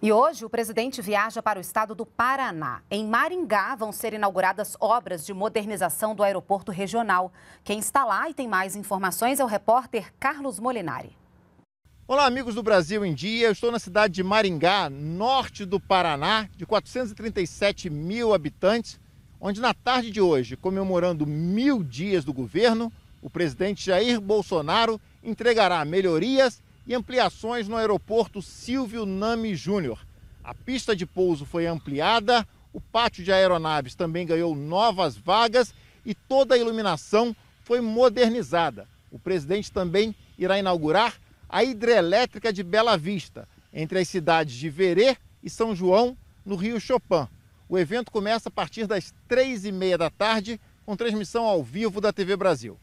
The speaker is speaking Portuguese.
E hoje o presidente viaja para o estado do Paraná. Em Maringá vão ser inauguradas obras de modernização do aeroporto regional. Quem está lá e tem mais informações é o repórter Carlos Molinari. Olá, amigos do Brasil em Dia. Eu estou na cidade de Maringá, norte do Paraná, de 437 mil habitantes, onde na tarde de hoje, comemorando mil dias do governo, o presidente Jair Bolsonaro entregará melhorias e ampliações no aeroporto Silvio Nami Júnior. A pista de pouso foi ampliada, o pátio de aeronaves também ganhou novas vagas e toda a iluminação foi modernizada. O presidente também irá inaugurar a hidrelétrica de Bela Vista, entre as cidades de Verê e São João, no Rio Chopin. O evento começa a partir das três e meia da tarde, com transmissão ao vivo da TV Brasil.